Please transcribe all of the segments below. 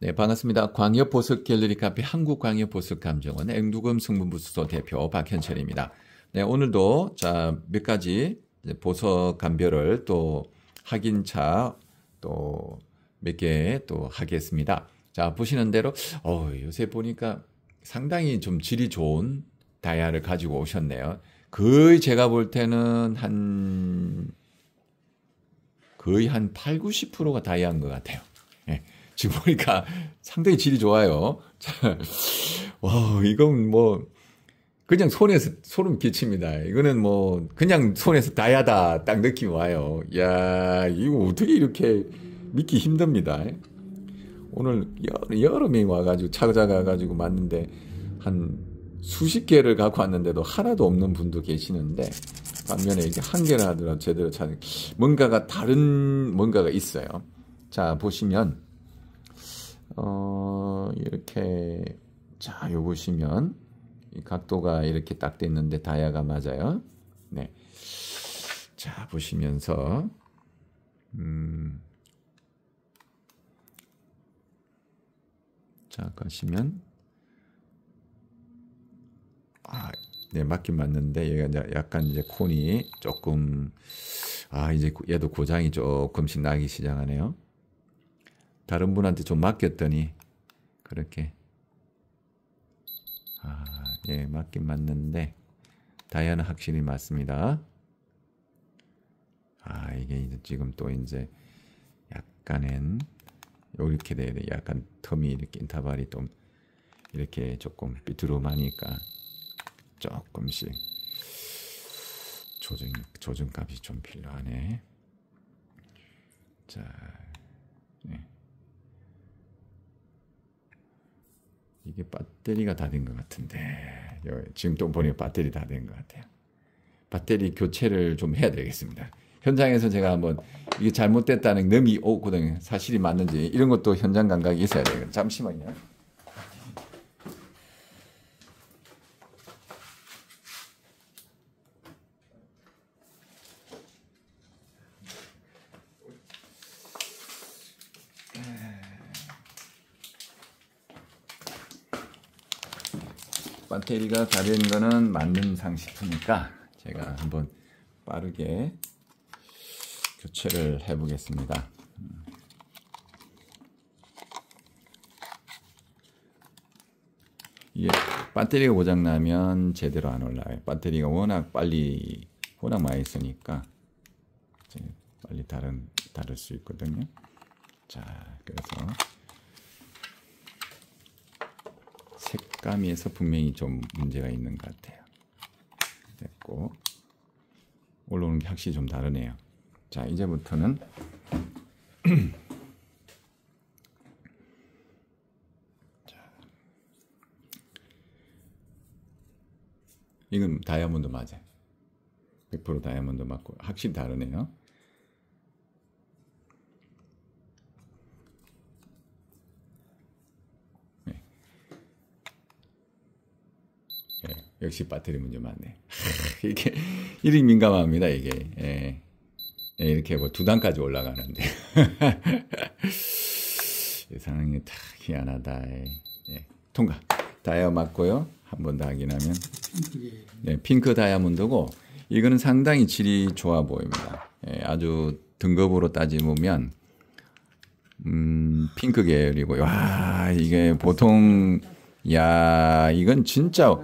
네, 반갑습니다. 광역보석 갤러리 카페 한국광역보석감정원 앵두금 성분부수소 대표 박현철입니다. 네, 오늘도 자, 몇 가지 보석 감별을 또 확인차 또 몇 개 또 하겠습니다. 자, 보시는 대로 어, 요새 보니까 상당히 좀 질이 좋은 다이아를 가지고 오셨네요. 거의 제가 볼 때는 한 거의 한 8, 90%가 다이아인 것 같아요. 예. 지금 보니까 상당히 질이 좋아요. 와, 이건 뭐, 그냥 손에서 소름 끼칩니다. 이거는 뭐, 그냥 손에서 다야다 딱 느낌 와요. 야 이거 어떻게 이렇게 믿기 힘듭니다. 오늘 여름이 와가지고 찾아가가지고 맞는데, 한 수십 개를 갖고 왔는데도 하나도 없는 분도 계시는데 반면에 이게 한개라도 제대로 찾는 뭔가가 다른 뭔가가 있어요. 자 보시면 어, 이렇게 자, 요 보시면 각도가 이렇게 딱돼 있는데 다이아가 맞아요. 네. 자, 보시면서 음. 자, 가시면 아, 네, 맞긴 맞는데 얘가 이제 약간 이제 콘이 조금 아, 이제 얘도 고장이 조금씩 나기 시작하네요. 다른 분한테 좀 맡겼더니 그렇게 아, 예, 맞긴 맞는데 다이아는 확실히 맞습니다. 아, 이게 지금 또 이제 약간은 이렇게 돼야 돼. 약간 텀이 이렇게 인터벌이 좀 이렇게 조금 비뚤어하니까 조금씩 조정 조정값이 좀 필요하네. 자, 네. 이게 배터리가 다 된 것 같은데 지금 또 보니까 배터리 다 된 것 같아요. 배터리 교체를 좀 해야 되겠습니다. 현장에서 제가 한번 이게 잘못됐다는 넘이 오거든요. 어, 사실이 맞는지 이런 것도 현장 감각이 있어야 돼요. 잠시만요. 배터리가 다른 거는 맞는 상식이니까 제가 한번 빠르게 교체를 해보겠습니다. 이게 배터리가 고장나면 제대로 안올라요 배터리가 워낙 빨리 워낙 많이 쓰니까 빨리 다른 다를 수 있거든요. 자, 그래서 까미에서 분명히 좀 문제가 있는 것 같아요. 됐고 올라오는 게 확실히 좀 다르네요. 자 이제부터는 이건 다이아몬드 맞아. 요100% 다이아몬드 맞고 확실히 다르네요. 역시 배터리 문제 맞네. 이게 일이 민감합니다 이게. 예. 예, 이렇게 뭐 두 단까지 올라가는데 예상이 다 희한하다. 예. 예 통과. 다이아 맞고요. 한 번 더 확인하면 네, 핑크 다이아몬드고 이거는 상당히 질이 좋아 보입니다. 예, 아주 등급으로 따지면 음, 핑크 계열이고 와 이게 보통 야 이건 진짜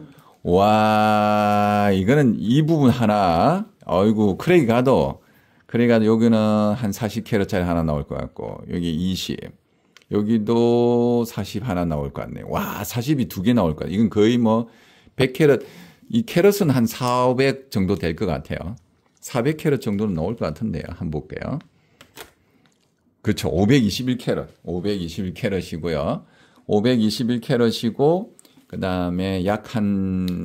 와, 이거는 이 부분 하나. 어이구, 크레이 가도. 크레이 가도 여기는 한 40캐럿짜리 하나 나올 것 같고, 여기 20. 여기도 40 하나 나올 것 같네. 와, 40이 두 개 나올 것 같아. 이건 거의 뭐 100캐럿, 이 캐럿은 한 400 정도 될 것 같아요. 400캐럿 정도는 나올 것 같은데요. 한번 볼게요. 그렇죠. 521캐럿. 521캐럿이고요. 521캐럿이고 그 다음에 약 한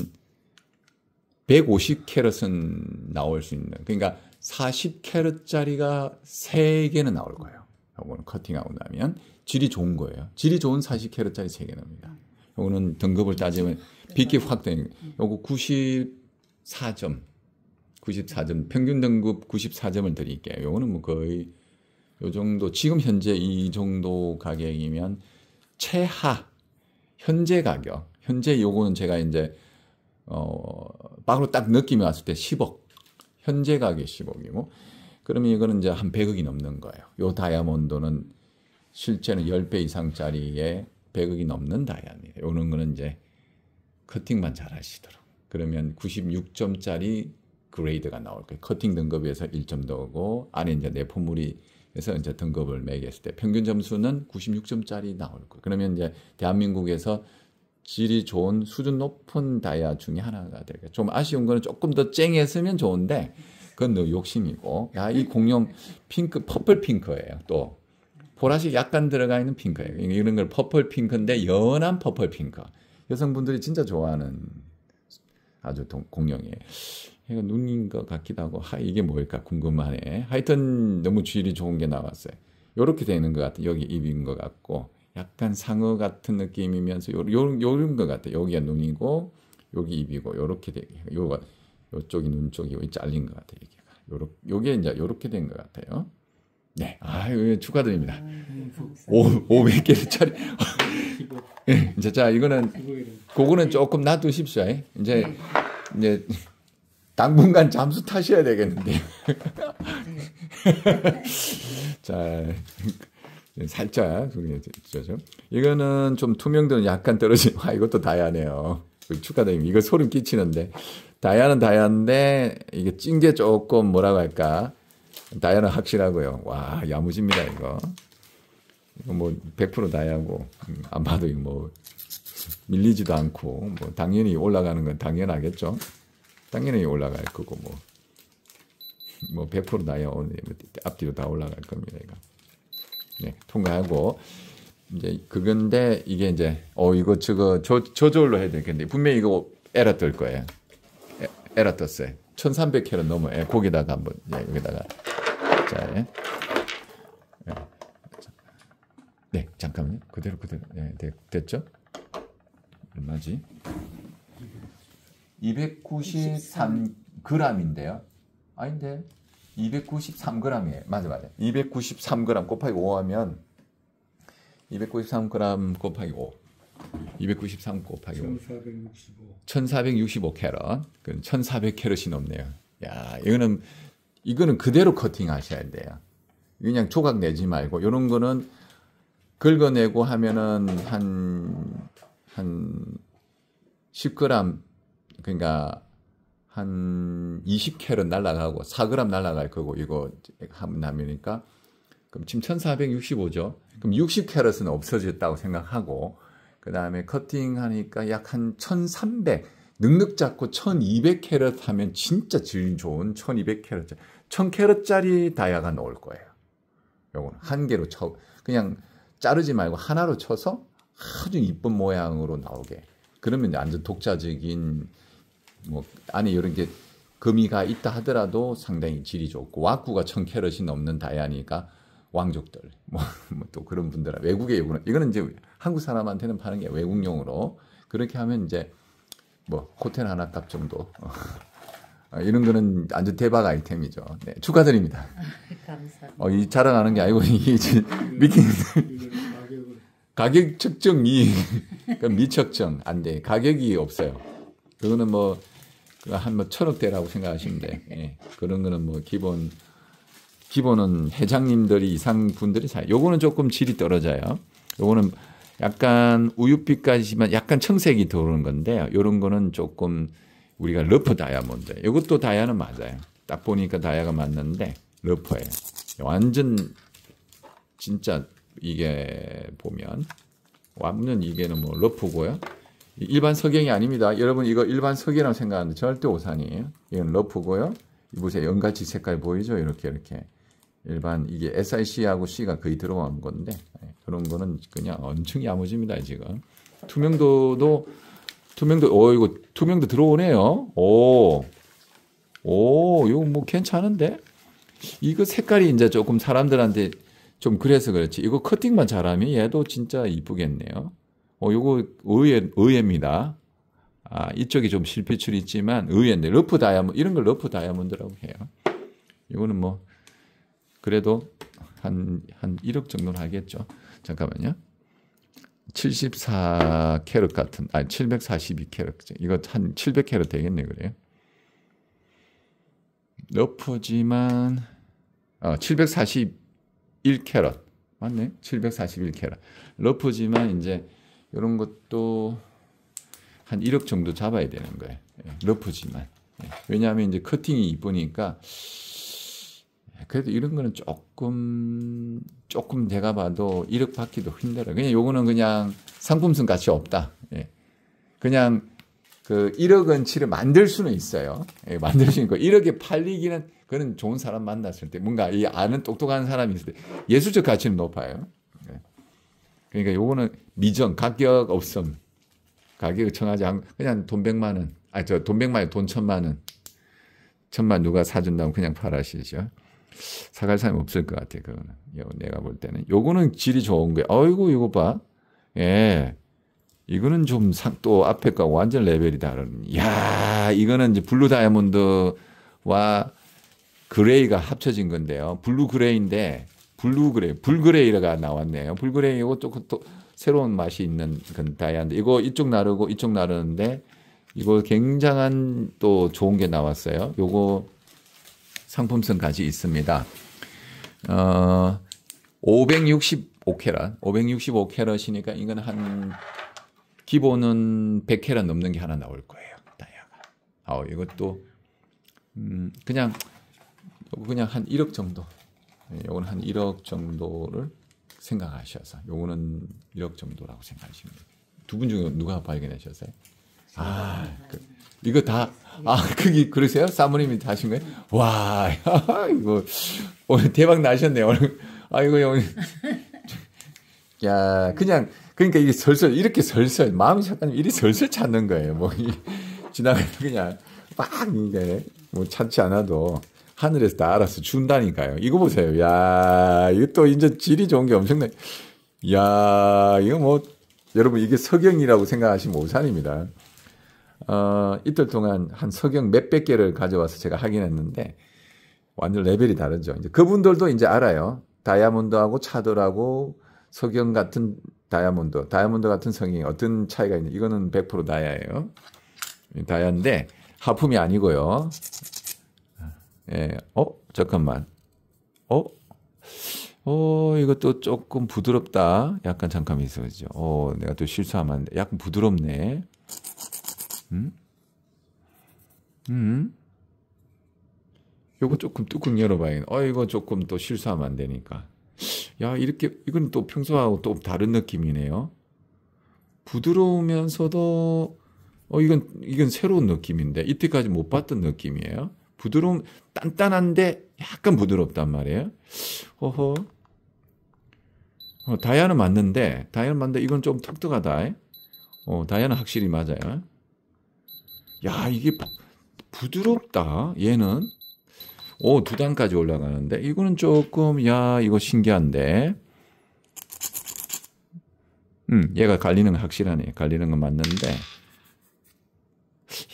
150캐럿은 나올 수 있는. 그러니까 40캐럿짜리가 3개는 나올 거예요. 요거는 커팅하고 나면 질이 좋은 거예요. 질이 좋은 40캐럿짜리 3개 납니다. 요거는 등급을 따지면 빛이 확 되는 요거 94점. 94점 평균 등급 94점을 드릴게요. 요거는 뭐 거의 요 정도 지금 현재 이 정도 가격이면 최하 현재 가격 현재 요거는 제가 이제 어 빵으로 딱 느낌이 왔을 때 10억 현재 가격 10억이고 그러면 이거는 이제 한 100억이 넘는 거예요. 요 다이아몬드는 실제는 10배 이상짜리에 100억이 넘는 다이아몬드다 요런 거는 이제 커팅만 잘 하시도록. 그러면 96점짜리 그레이드가 나올 거예요. 커팅 등급에서 1점 더고 안에 이제 내포물이 그래서 이제 등급을 매겼을 때 평균 점수는 96점짜리 나올 거예요. 그러면 이제 대한민국에서 질이 좋은 수준 높은 다이아 중에 하나가 되겠좀 아쉬운 거는 조금 더 쨍했으면 좋은데 그건 너 욕심이고 야 이 공룡 핑크 퍼플 핑크예요. 또 보라색 약간 들어가 있는 핑크예요. 이런 걸 퍼플 핑크인데 연한 퍼플 핑크. 여성분들이 진짜 좋아하는 아주 동, 공룡이에요. 이거 눈인 것 같기도 하고 하 이게 뭘까 궁금하네. 하여튼 너무 질이 좋은 게 나왔어요. 요렇게 되는 것 같아. 여기 입인 것 같고 약간 상어 같은 느낌이면서 요, 요, 요런 것 같아요. 여기가 눈이고 여기 입이고 요렇게 되게 요가 요쪽이 눈 쪽이고 잘린 것 같아요. 이게 요렇 요게 이제 요렇게 된 것 같아요. 네, 아, 유 예, 축하드립니다. 오, 500개를 차리. 네, 이제 자 이거는 그거는 조금 놔두십시오. 예. 이제 이제 당분간 잠수 타셔야 되겠는데. 자. 예, 살짝 소리내죠. 이거는 좀 투명도는 약간 떨어지고 아, 이것도 다야네요. 축하드립 이거 소름 끼치는데 다야는 다야인데 이게 찐게 조금 뭐라고 할까? 다야는 확실하고요. 와 야무집니다 이거. 이거 뭐100% 다야고 음, 안 봐도 뭐 밀리지도 않고 뭐 당연히 올라가는 건 당연하겠죠. 당연히 올라갈 거고 뭐 뭐 100% 다야 오늘 앞뒤로 다 올라갈 겁니다 이거. 네, 통과하고 이제 그건데 이게 이제 어 이거 저거 저, 저절로 해야 되겠는데 분명히 이거 에라 뜰 거예요. 에, 에라 떴어요. 1300회는 넘어. 예, 거기다가 한번 예, 여기다가 자. 예. 예. 네, 잠깐만요. 그대로 그대로. 예, 네, 됐죠? 얼마지? 293g인데요. 아닌데. 293g이에요. 맞아, 맞아. 293g 곱하기 5 하면 293g 곱하기 5. 293 곱하기 5. 1465. 1465 캐럿. 그건 1400 캐럿이 넘네요. 야, 이거는 이거는 그대로 커팅 하셔야 돼요. 그냥 조각 내지 말고 요런 거는 긁어내고 하면은 한한 한 10g 그러니까 한 20캐럿 날라가고 4g 날라갈 거고 이거 하면 남이니까 그럼 지금 1465죠. 그럼 60캐럿은 없어졌다고 생각하고 그 다음에 커팅하니까 약 한 1300, 능력 잡고 1200캐럿 하면 진짜 질 좋은 1 2 0 0캐럿 1000캐럿짜리 다이아가 나올 거예요. 요거는 한 개로 쳐, 그냥 자르지 말고 하나로 쳐서 아주 이쁜 모양으로 나오게. 그러면 완전 독자적인 뭐 안에 이런 게 금이가 있다 하더라도 상당히 질이 좋고 와꾸가 천 캐럿이 넘는 다이아니까 왕족들 뭐또 뭐 그런 분들 외국에 요구는 이거는 이제 한국 사람한테는 파는 게 외국용으로 그렇게 하면 이제 뭐 호텔 하나 값 정도 아, 이런 거는 아주 대박 아이템이죠. 네, 축하드립니다. 감사합니다. 어, 이 자랑하는 게 아니고 이게 미키 가격 측정이 그 미척정 안 돼. 가격이 없어요. 그거는 뭐 한뭐 천억대라고 생각하시면 돼. 예. 그런 거는 뭐 기본 기본은 회장님들이 이상 분들이 사요. 요거는 조금 질이 떨어져요. 요거는 약간 우유빛까지지만 약간 청색이 도는 건데요. 런 거는 조금 우리가 러프 다이아몬드. 요것도 다이아는 맞아요. 딱 보니까 다이아가 맞는데 러퍼예요. 완전 진짜 이게 보면 완전 이게는 뭐 러프고요. 일반 석영이 아닙니다. 여러분 이거 일반 석이라고 생각하는데 절대 오산이에요. 이건 러프고요. 이 보세요. 연같이 색깔 보이죠? 이렇게 이렇게. 일반 이게 SIC하고 C가 거의 들어간 건데 예, 그런 거는 그냥 엄청 야무집니다 지금 투명도도 투명도 어 이거 투명도 들어오네요 오오 이거 뭐 괜찮은데 이거 색깔이 이제 조금 사람들한테 좀 그래서 그렇지 이거 커팅만 잘하면 얘도 진짜 이쁘겠네요 어, 요거 의외, 의외입니다. 아, 이쪽이 좀 실핏줄이 있지만 의외인데, 러프 다이아몬드, 이런 걸 러프 다이아몬드라고 해요. 이거는 뭐, 그래도 한, 한 1억 정도는 하겠죠. 잠깐만요. 74 캐럿 같은, 아니, 742 캐럿. 이거 한 700 캐럿 되겠네, 그래요. 러프지만, 어, 741 캐럿. 맞네? 741 캐럿. 러프지만, 이제, 이런 것도 한 1억 정도 잡아야 되는 거예요. 예, 러프지만. 예, 왜냐하면 이제 커팅이 이쁘니까 그래도 이런 거는 조금 조금 제가 봐도 1억 받기도 힘들어요. 그냥 요거는 그냥 상품성 가치 없다. 예. 그냥 그 1억 원치를 만들 수는 있어요. 만들 수 있고 1억에 팔리기는 그는 좋은 사람 만났을 때 뭔가 이 아는 똑똑한 사람이 있을 때 예술적 가치는 높아요. 그러니까 요거는 미정, 가격 없음. 가격 을 청하지 않고, 그냥 돈 백만 원. 아, 저돈 백만 원, 돈 천만 원. 천만 누가 사준다면 그냥 팔아시죠. 사갈 사람이 없을 것 같아, 그거는. 요, 내가 볼 때는. 요거는 질이 좋은 거야. 어이구, 이거 봐. 예. 이거는 좀 상, 또 앞에 거 완전 레벨이 다른. 야, 이거는 이제 블루 다이아몬드와 그레이가 합쳐진 건데요. 블루 그레이인데 블루그레이, 불그레이가 나왔네요. 불그레이 이거 조금 또 새로운 맛이 있는 그 다이아인데 이거 이쪽 나르고 이쪽 나르는데 이거 굉장한 또 좋은 게 나왔어요. 요거 상품성 같이 있습니다. 어, 565캐럿, 565캐럿이니까 이건 한 기본은 100캐럿 넘는 게 하나 나올 거예요. 다이아가. 아, 이것도 음, 그냥 그냥 한 1억 정도 예, 요거는 한 1억 정도를 생각하셔서 요거는 1억 정도라고 생각하시면 돼요. 두 분 중에 누가 발견하셨어요? 아, 그, 이거 다, 아, 그게, 그러세요? 사모님이 다 하신 거예요? 와, 야, 이거, 오늘 대박 나셨네, 오늘. 아, 이거, 오늘. 야, 그냥, 그러니까 이게 설설, 이렇게 설설, 마음이 작가님 이리 설설 찾는 거예요. 뭐, 이, 지나가면 그냥 막, 이게, 뭐, 찾지 않아도. 하늘에서 다 알아서 준다니까요. 이거 보세요. 야, 이거 또 이제 질이 좋은 게 엄청나. 야, 이거 뭐 여러분 이게 석영이라고 생각하시면 오산입니다. 어, 이틀 동안 한 석영 몇백 개를 가져와서 제가 하긴 했는데 완전 레벨이 다르죠. 이제 그분들도 이제 알아요. 다이아몬드하고 차돌하고 석영 같은 다이아몬드, 다이아몬드 같은 성이 어떤 차이가 있는? 이거는 100% 다이아예요. 다이아인데 하품이 아니고요. 예, 어 잠깐만, 어, 어 이것도 조금 부드럽다. 약간 잠깐 있어야죠. 어 내가 또 실수하면 안 돼. 약간 부드럽네. 음, 음. 요거 조금 뚜껑 열어봐야어 이거 조금 또 실수하면 안 되니까. 야 이렇게 이건 또 평소하고 또 다른 느낌이네요. 부드러우면서도 어 이건 이건 새로운 느낌인데 이때까지 못 봤던 느낌이에요. 부드러운 단단한데 약간 부드럽단 말이에요. 허허. 어, 다이아는 맞는데 다이아는 맞는데 이건 좀 탁탁하다. 어, 다이아는 확실히 맞아요. 야 이게 부드럽다. 얘는 오, 두 단까지 올라가는데 이거는 조금 야 이거 신기한데. 음, 얘가 갈리는 건 확실하네. 갈리는 건 맞는데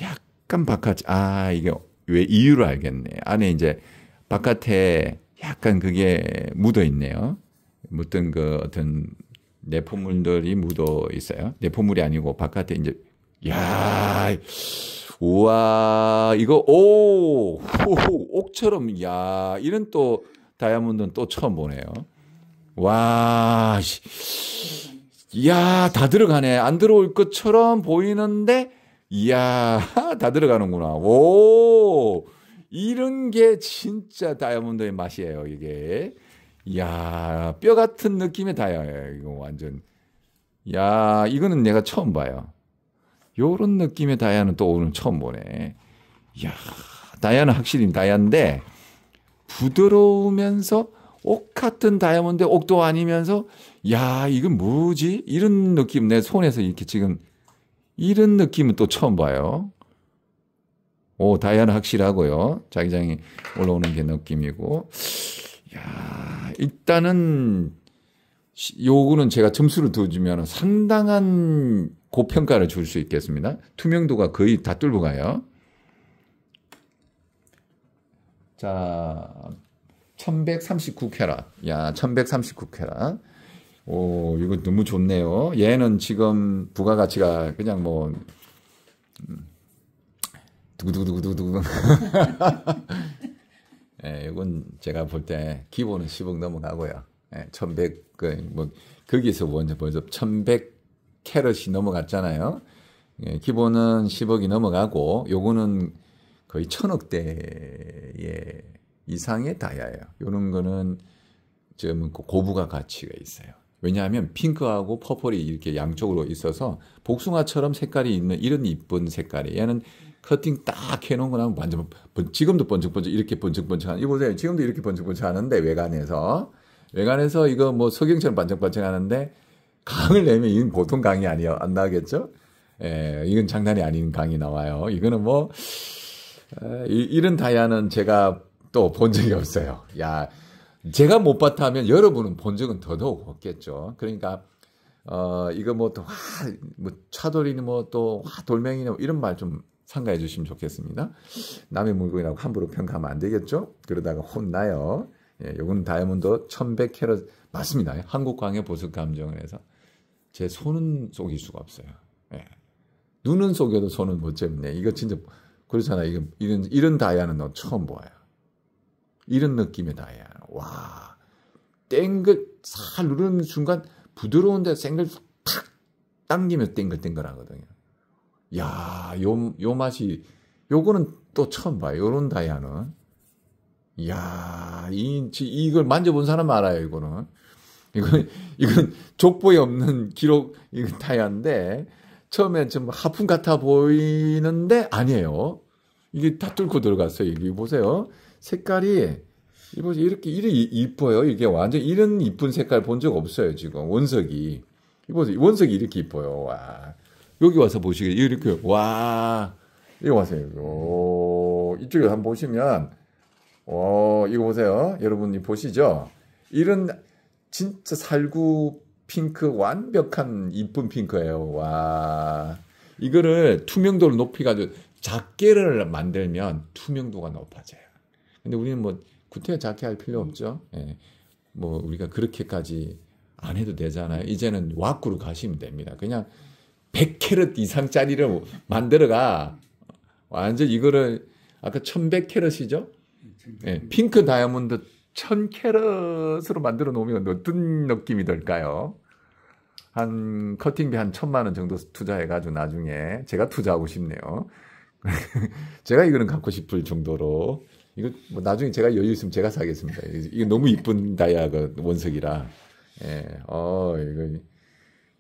약간 바깥 아 이게 왜 이유를 알겠네. 안에 이제 바깥에 약간 그게 묻어 있네요. 묻던 그 어떤 내포물들이 묻어 있어요. 내포물이 아니고 바깥에 이제 야 우와 이거 오 호호, 옥처럼 야 이런 또 다이아몬드는 또 처음 보네요. 와, 야, 다 들어가네. 안 들어올 것처럼 보이는데 이야, 다 들어가는구나. 오, 이런 게 진짜 다이아몬드의 맛이에요, 이게. 이야, 뼈 같은 느낌의 다이아예요, 이거 완전. 야, 이거는 내가 처음 봐요. 요런 느낌의 다이아는 또 오늘 처음 보네. 이야, 다이아는 확실히 다이아인데, 부드러우면서 옥 같은 다이아몬드 옥도 아니면서 야 이건 뭐지 이런 느낌 내 손에서 이렇게 지금 이런 느낌은 또 처음 봐요. 오, 다이아는 확실하고요. 자기장이 올라오는 게 느낌이고. 야, 일단은 요거는 제가 점수를 더 주면 상당한 고평가를 줄 수 있겠습니다. 투명도가 거의 다 뚫고 가요. 자, 1139 캐럿. 야, 1139 캐럿. 오, 이거 너무 좋네요. 얘는 지금 부가가치가 그냥 뭐, 음, 두구두구두구두구. 예, 이건 제가 볼 때 기본은 10억 넘어가고요. 예, 1100, 그, 뭐, 거기서 먼저 먼저 1100 캐럿이 넘어갔잖아요. 예, 기본은 10억이 넘어가고, 요거는 거의 1000억대 예, 이상의 다야예요. 요런 거는 지금 고부가 가치가 있어요. 왜냐하면 핑크하고 퍼플이 이렇게 양쪽으로 있어서 복숭아처럼 색깔이 있는 이런 이쁜 색깔이 얘는 커팅 딱 해놓은 거랑 완전 지금도 번쩍번쩍 이렇게 번쩍번쩍한 이거 보세요 지금도 이렇게 번쩍번쩍하는데 외관에서 외관에서 이거 뭐 석영처럼 반짝반짝하는데 강을 내면 이건 보통 강이 아니야 안 나겠죠? 에 예, 이건 장난이 아닌 강이 나와요. 이거는 뭐 에, 이런 다이아는 제가 또 본 적이 없어요. 야 제가 못 봤다 하면 여러분은 본 적은 더더욱 없겠죠. 그러니까 어 이거 뭐또뭐 뭐 차돌이니 뭐또 돌멩이니 뭐 이런 말 좀 상가해 주시면 좋겠습니다. 남의 물건이라고 함부로 평가하면 안 되겠죠. 그러다가 혼나요. 예, 요건 다이아몬드 1100캐럿 맞습니다. 예, 한국 광의 보석 감정을 해서 제 손은 속일 수가 없어요. 예. 눈은 속여도 손은 못 잡네. 이거 진짜 그렇잖아. 이거 이런 이런 다이아는 너 처음 보아요. 이런 느낌이 나요. 와, 땡글 살 누르는 순간 부드러운데 생글 탁 당기면 땡글땡글하거든요. 야, 요, 요 맛이, 요거는 또 처음 봐요. 요런 다이아는. 야, 이, 이걸 만져본 사람 알아요, 이거는. 이건, 이건 족보에 없는 기록, 이건 다이아인데, 처음엔 좀 하품 같아 보이는데, 아니에요. 이게 다 뚫고 들어갔어요. 여기 보세요. 색깔이 이번 이렇게 이래 이뻐요. 이게 완전 이런 이쁜 색깔 본 적 없어요 지금 원석이. 이번 원석이 이렇게 이뻐요. 와 여기 와서 보시게 이렇게 와 이거 와서 이거 이쪽에 한번 보시면 어 이거 보세요. 여러분이 보시죠. 이런 진짜 살구 핑크 완벽한 이쁜 핑크예요. 와 이거를 투명도를 높이가지고 작게를 만들면 투명도가 높아져요. 근데 우리는 뭐 구태 여자게할 필요 음. 없죠. 예. 뭐 우리가 그렇게까지 안 해도 되잖아요. 이제는 와꾸로 가시면 됩니다. 그냥 100캐럿 이상짜리를 만들어가. 완전 이거를 아까 1100캐럿이죠? 예, 핑크 다이아몬드 1000캐럿으로 만들어 놓으면 어떤 느낌이 들까요? 한 커팅비 한 천만 원 정도 투자해가지고 나중에 제가 투자하고 싶네요. 제가 이거는 갖고 싶을 정도로 이거 뭐 나중에 제가 여유 있으면 제가 사겠습니다. 이게 너무 이쁜 다이아가 그 원석이라. 예, 어, 이거,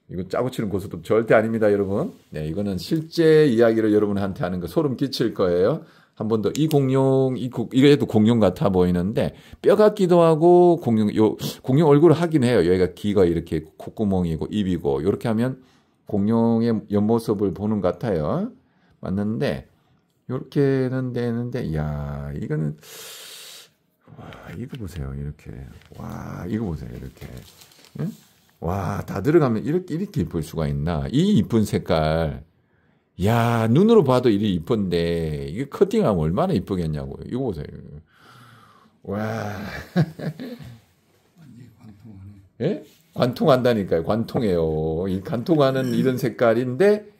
이거 짜고 치는 고수도 절대 아닙니다, 여러분. 네, 이거는 실제 이야기를 여러분한테 하는 거 소름 끼칠 거예요. 한 번 더 이 공룡, 이 이거에도 공룡 같아 보이는데 뼈 같기도 하고 공룡, 요, 공룡 얼굴을 하긴 해요. 여기가 귀가 이렇게 콧구멍이고 입이고, 이렇게 하면 공룡의 옆모습을 보는 것 같아요. 맞는데, 이렇게는 되는데, 야 이거는, 와, 이거 보세요. 이렇게. 와, 이거 보세요. 이렇게. 와, 다 들어가면 이렇게, 이렇게 이쁠 수가 있나. 이 이쁜 색깔. 야 눈으로 봐도 이리 이쁜데, 이게 커팅하면 얼마나 이쁘겠냐고요. 이거 보세요. 와. 예? 관통한다니까요. 관통해요. 이 관통하는 이런 색깔인데,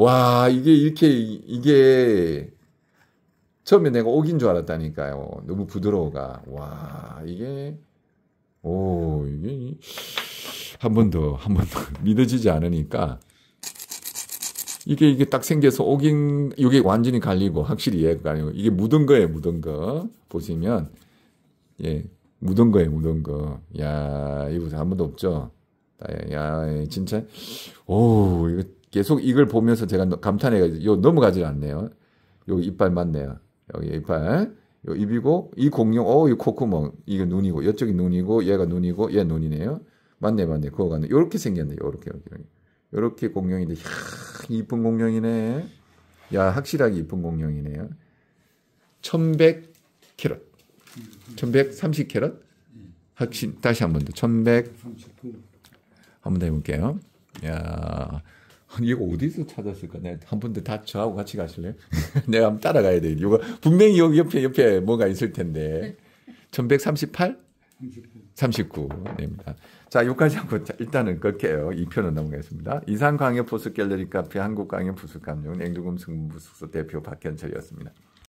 와, 이게 이렇게, 이게, 처음에 내가 오긴 줄 알았다니까요. 너무 부드러워가. 와, 이게, 오, 이게, 한 번 더, 한 번 더 믿어지지 않으니까, 이게, 이게 딱 생겨서 오긴, 이게 완전히 갈리고, 확실히 얘가 아니고, 이게 묻은 거예요, 묻은 거. 보시면, 예, 묻은 거예요, 묻은 거. 야, 이거 한 번도 없죠? 야, 진짜, 오, 이거 계속 이걸 보면서 제가 감탄해가지고 요 넘어가질 않네요. 요 이빨 맞네요. 여기 이빨. 요 입이고 이 공룡 어이 콧구멍 이게 눈이고 이쪽이 눈이고 얘가 눈이고 얘 눈이네요. 맞네 맞네. 그거 같네. 요렇게 생겼네. 요렇게 요렇게. 요렇게 공룡인데 야, 이쁜 공룡이네. 야, 확실하게 이쁜 공룡이네요. 1100 캐럿. 1130 캐럿? 확신 다시 한 번 더. 1100한번 더 해볼게요. 야, 이거 어디서 찾았을 거네한 분도 다 저하고 같이 가실래요? 내가 한번 따라가야 돼. 이거 분명히 여기 옆에 옆에 뭐가 있을 텐데. 1138? 39. 입니다 자, 여기까지 하고 일단은 끌게요. 2표는 넘어가겠습니다. 이상 강의 포스 갤러리 카페 한국 강의 부스감용 앵두금 승부숙소 대표 박현철이었습니다.